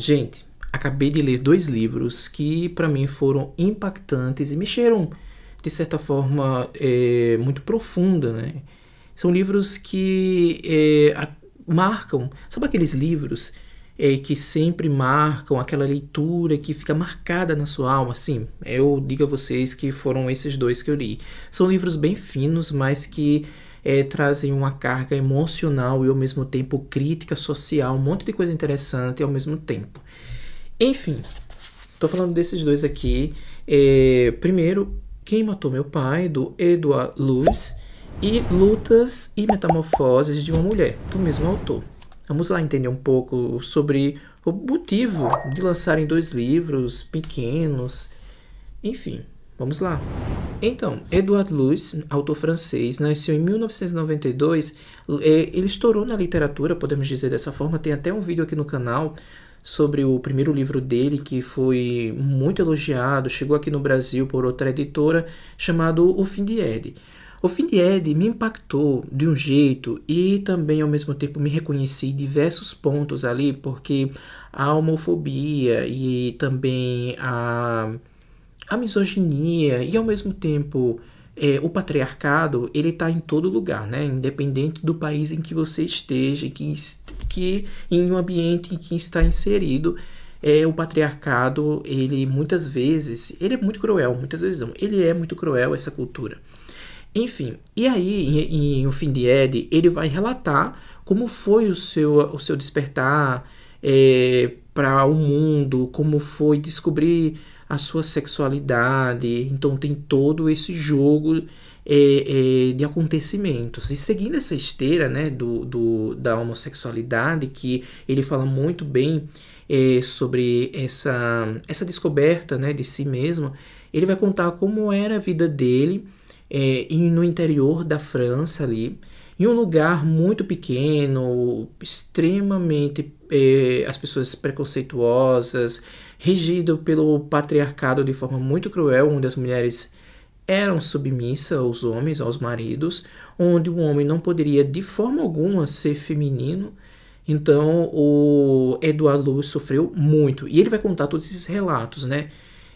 Gente, acabei de ler dois livros que para mim foram impactantes e mexeram de certa forma é, muito profunda, né? São livros que é, a, marcam, sabe aqueles livros é, que sempre marcam aquela leitura que fica marcada na sua alma? Sim, eu digo a vocês que foram esses dois que eu li. São livros bem finos, mas que é, trazem uma carga emocional e ao mesmo tempo crítica social, um monte de coisa interessante ao mesmo tempo. Enfim, estou falando desses dois aqui. É, primeiro, Quem Matou Meu Pai, do Edward Lewis, e Lutas e Metamorfoses de uma Mulher, do mesmo autor. Vamos lá entender um pouco sobre o motivo de lançarem dois livros pequenos. Enfim, vamos lá. Então, Edouard Louis, autor francês, nasceu em 1992. É, ele estourou na literatura, podemos dizer dessa forma. Tem até um vídeo aqui no canal sobre o primeiro livro dele, que foi muito elogiado. Chegou aqui no Brasil por outra editora, chamado O Fim de Ed. O fim de Ed me impactou de um jeito e também ao mesmo tempo me reconheci diversos pontos ali, porque a homofobia e também a a misoginia e ao mesmo tempo é, o patriarcado ele está em todo lugar, né? Independente do país em que você esteja, que, que em um ambiente em que está inserido, é, o patriarcado ele muitas vezes ele é muito cruel, muitas vezes não, ele é muito cruel essa cultura. Enfim, e aí em, em O Fim de Ed ele vai relatar como foi o seu o seu despertar é, para o mundo, como foi descobrir a sua sexualidade. Então tem todo esse jogo é, é, de acontecimentos. E seguindo essa esteira né, do, do, da homossexualidade, que ele fala muito bem é, sobre essa, essa descoberta né, de si mesmo, ele vai contar como era a vida dele é, no interior da França ali em um lugar muito pequeno, extremamente eh, as pessoas preconceituosas, regido pelo patriarcado de forma muito cruel, onde as mulheres eram submissas aos homens, aos maridos, onde o homem não poderia de forma alguma ser feminino. Então o Eduardo Luz sofreu muito. E ele vai contar todos esses relatos, né?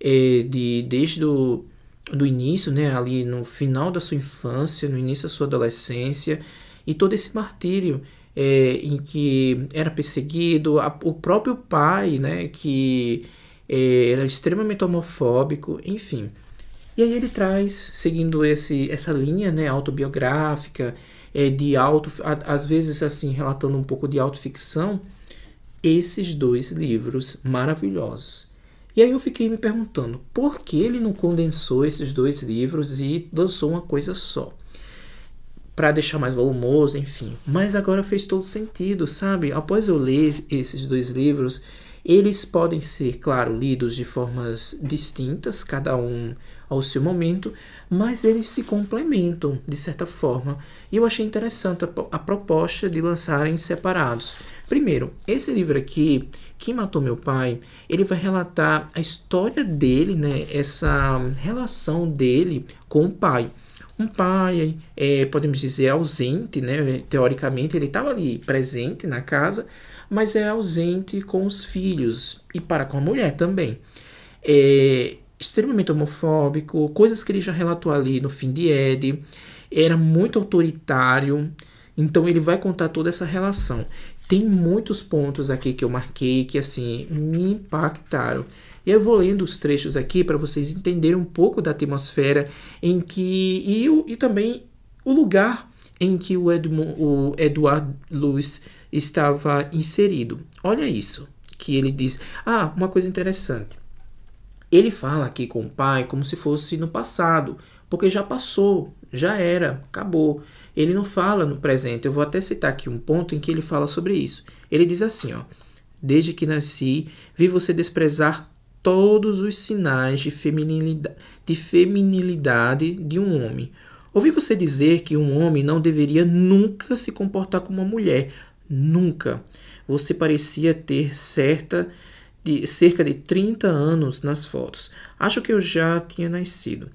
É, de, desde do, do início, né? Ali no final da sua infância, no início da sua adolescência, e todo esse martírio é, em que era perseguido, a, o próprio pai, né, que é, era extremamente homofóbico, enfim. E aí ele traz, seguindo esse, essa linha né, autobiográfica, é, de auto, a, às vezes assim, relatando um pouco de autoficção, esses dois livros maravilhosos. E aí eu fiquei me perguntando por que ele não condensou esses dois livros e lançou uma coisa só para deixar mais volumoso, enfim. Mas agora fez todo sentido, sabe? Após eu ler esses dois livros, eles podem ser, claro, lidos de formas distintas, cada um ao seu momento, mas eles se complementam de certa forma. E eu achei interessante a, a proposta de lançarem separados. Primeiro, esse livro aqui, Quem Matou Meu Pai, ele vai relatar a história dele, né? Essa relação dele com o pai um pai, é, podemos dizer, ausente, né? teoricamente ele estava ali presente na casa, mas é ausente com os filhos e para com a mulher também. É extremamente homofóbico, coisas que ele já relatou ali no fim de Ed, era muito autoritário, então ele vai contar toda essa relação. Tem muitos pontos aqui que eu marquei que assim me impactaram. E eu vou lendo os trechos aqui para vocês entenderem um pouco da atmosfera em que e, e também o lugar em que o, o Edward Lewis estava inserido. Olha isso que ele diz. Ah, uma coisa interessante. Ele fala aqui com o pai como se fosse no passado, porque já passou, já era, acabou. Ele não fala no presente. Eu vou até citar aqui um ponto em que ele fala sobre isso. Ele diz assim, ó: Desde que nasci, vi você desprezar todos os sinais de feminilidade, de feminilidade de um homem. Ouvi você dizer que um homem não deveria nunca se comportar como uma mulher. Nunca. Você parecia ter certa de cerca de 30 anos nas fotos. Acho que eu já tinha nascido.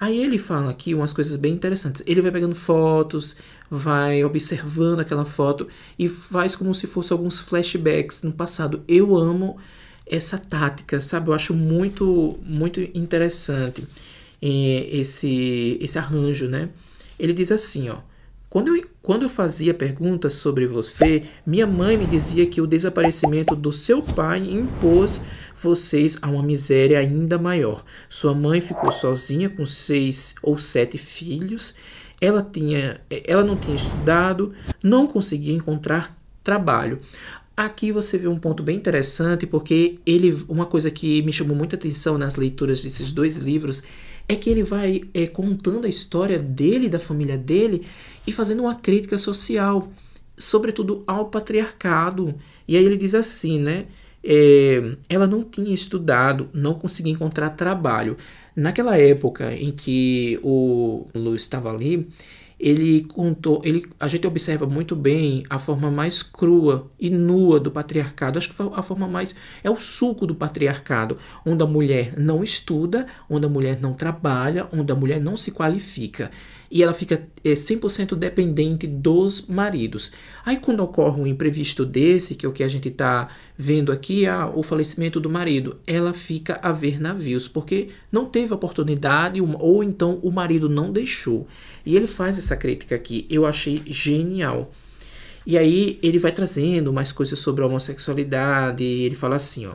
Aí ele fala aqui umas coisas bem interessantes. Ele vai pegando fotos, vai observando aquela foto e faz como se fosse alguns flashbacks no passado. Eu amo essa tática, sabe? Eu acho muito, muito interessante eh, esse, esse arranjo, né? Ele diz assim, ó. Quando eu, quando eu fazia perguntas sobre você, minha mãe me dizia que o desaparecimento do seu pai impôs vocês a uma miséria ainda maior. Sua mãe ficou sozinha com seis ou sete filhos. Ela, tinha, ela não tinha estudado, não conseguia encontrar trabalho. Aqui você vê um ponto bem interessante, porque ele, uma coisa que me chamou muita atenção nas leituras desses dois livros é que ele vai é, contando a história dele, da família dele, e fazendo uma crítica social, sobretudo ao patriarcado. E aí ele diz assim, né? É, ela não tinha estudado, não conseguia encontrar trabalho. Naquela época em que o Lu estava ali, ele contou, ele, a gente observa muito bem a forma mais crua e nua do patriarcado. Acho que a forma mais é o suco do patriarcado, onde a mulher não estuda, onde a mulher não trabalha, onde a mulher não se qualifica e ela fica é, eh, 100% dependente dos maridos. Aí quando ocorre um imprevisto desse, que é o que a gente está vendo aqui, ah, o falecimento do marido, ela fica a ver navios, porque não teve oportunidade ou então o marido não deixou. E ele faz essa crítica aqui, eu achei genial. E aí ele vai trazendo mais coisas sobre a homossexualidade, ele fala assim, ó.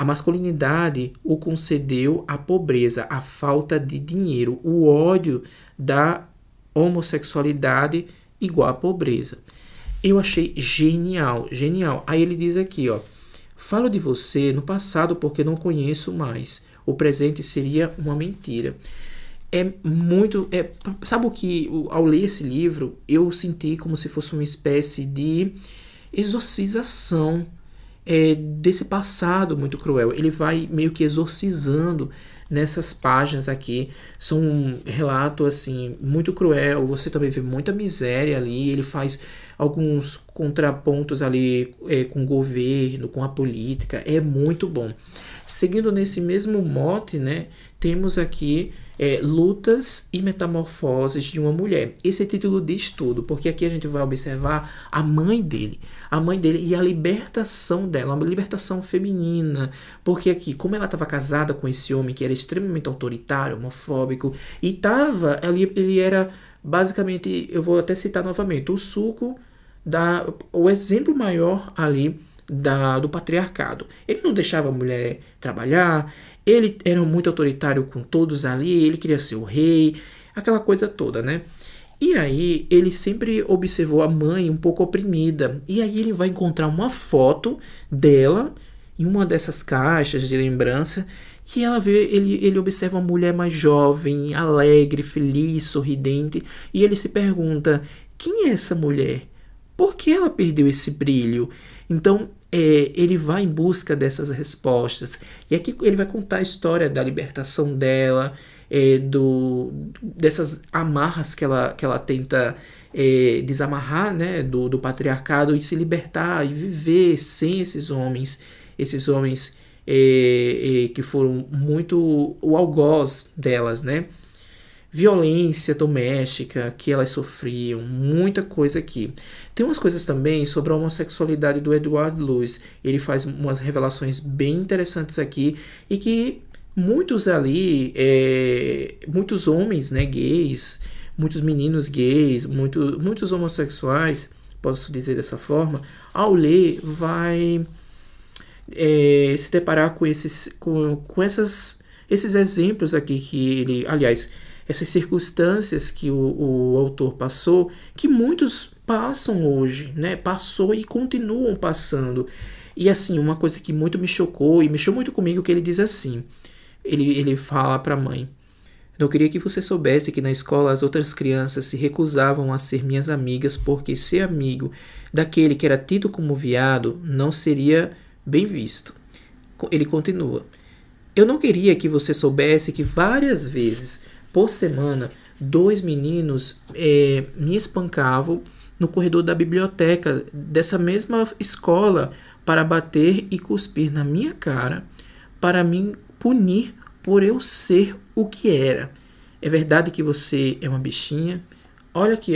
A masculinidade o concedeu a pobreza, a falta de dinheiro, o ódio da homossexualidade igual à pobreza. Eu achei genial, genial. Aí ele diz aqui, ó: "Falo de você no passado porque não conheço mais. O presente seria uma mentira." É muito, é, sabe o que ao ler esse livro eu senti como se fosse uma espécie de exorcização é, desse passado muito cruel. Ele vai meio que exorcizando nessas páginas aqui. São um relato assim muito cruel. Você também vê muita miséria ali. Ele faz alguns contrapontos ali é, com o governo, com a política. É muito bom. Seguindo nesse mesmo mote, né, temos aqui é, Lutas e Metamorfoses de uma Mulher. Esse é título diz tudo, porque aqui a gente vai observar a mãe dele, a mãe dele e a libertação dela, uma libertação feminina, porque aqui, como ela estava casada com esse homem que era extremamente autoritário, homofóbico, e estava, ele, ele era basicamente, eu vou até citar novamente, o suco da, o exemplo maior ali da, do patriarcado. Ele não deixava a mulher trabalhar, ele era muito autoritário com todos ali, ele queria ser o rei, aquela coisa toda, né? E aí ele sempre observou a mãe um pouco oprimida. E aí ele vai encontrar uma foto dela em uma dessas caixas de lembrança que ela vê, ele, ele observa uma mulher mais jovem, alegre, feliz, sorridente, e ele se pergunta: quem é essa mulher? Por que ela perdeu esse brilho? Então é, ele vai em busca dessas respostas. E aqui ele vai contar a história da libertação dela, é, do, dessas amarras que ela, que ela tenta é, desamarrar né, do, do patriarcado e se libertar e viver sem esses homens, esses homens é, é, que foram muito o algoz delas, né? violência doméstica que elas sofriam, muita coisa aqui. Tem umas coisas também sobre a homossexualidade do Edward Lewis. Ele faz umas revelações bem interessantes aqui e que muitos ali, é, muitos homens né, gays, muitos meninos gays, muito, muitos homossexuais, posso dizer dessa forma, ao ler vai é, se deparar com esses, com, com essas, esses exemplos aqui que ele, aliás, essas circunstâncias que o, o autor passou, que muitos passam hoje, né? Passou e continuam passando. E assim, uma coisa que muito me chocou e mexeu muito comigo que ele diz assim. Ele, ele fala para a mãe: Não queria que você soubesse que na escola as outras crianças se recusavam a ser minhas amigas porque ser amigo daquele que era tido como viado não seria bem visto. Ele continua: Eu não queria que você soubesse que várias vezes por semana, dois meninos é, me espancavam no corredor da biblioteca dessa mesma escola para bater e cuspir na minha cara, para me punir por eu ser o que era. É verdade que você é uma bichinha. Olha que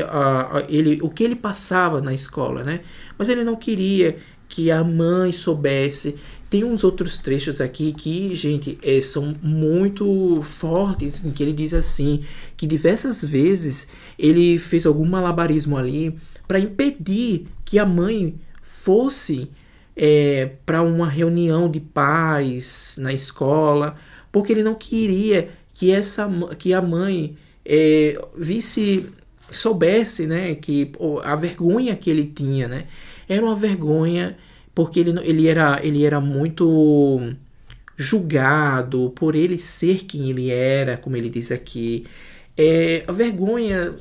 ele, o que ele passava na escola, né? Mas ele não queria que a mãe soubesse. Tem uns outros trechos aqui que, gente, é, são muito fortes, em que ele diz assim, que diversas vezes ele fez algum malabarismo ali para impedir que a mãe fosse é, para uma reunião de pais na escola, porque ele não queria que essa que a mãe é, visse soubesse né que a vergonha que ele tinha né era uma vergonha, porque ele, ele, era, ele era muito julgado por ele ser quem ele era, como ele diz aqui. É, a vergonha.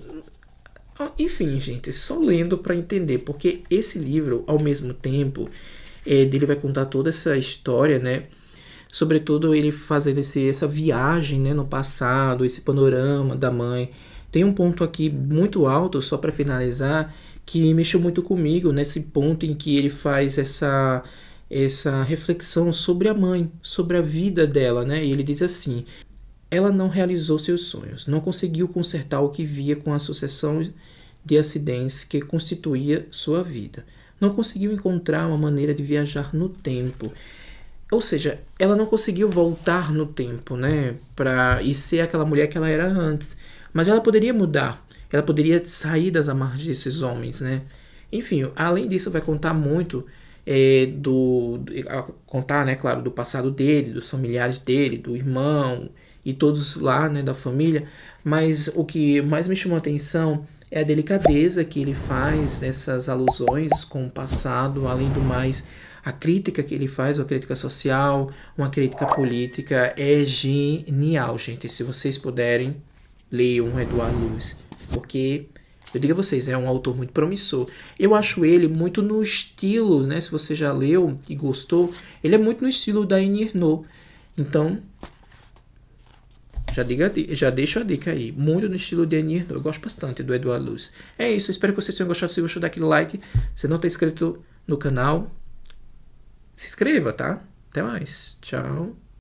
Ah, enfim, gente, só lendo para entender, porque esse livro, ao mesmo tempo, é, vai contar toda essa história, né? Sobretudo ele fazendo esse, essa viagem né, no passado, esse panorama da mãe. Tem um ponto aqui muito alto, só para finalizar, que mexeu muito comigo nesse ponto em que ele faz essa essa reflexão sobre a mãe, sobre a vida dela, né? E ele diz assim: ela não realizou seus sonhos, não conseguiu consertar o que via com a sucessão de acidentes que constituía sua vida, não conseguiu encontrar uma maneira de viajar no tempo. Ou seja, ela não conseguiu voltar no tempo, né? Pra, e ser aquela mulher que ela era antes. Mas ela poderia mudar. Ela poderia sair das amarras desses homens, né? Enfim, além disso, vai contar muito é, do contar, né, claro, do passado dele, dos familiares dele, do irmão e todos lá, né, da família. Mas o que mais me chamou a atenção é a delicadeza que ele faz nessas alusões com o passado, além do mais a crítica que ele faz, uma crítica social, uma crítica política, é genial, gente. Se vocês puderem, leiam Eduardo Luz porque eu digo a vocês, é um autor muito promissor. Eu acho ele muito no estilo, né? Se você já leu e gostou, ele é muito no estilo da Inirno Então, já, diga, já deixo a dica aí. Muito no estilo de Inirno Eu gosto bastante do Eduardo Luz. É isso, espero que vocês tenham gostado. Se gostou, daquele like. Se não está inscrito no canal, se inscreva, tá? Até mais. Tchau.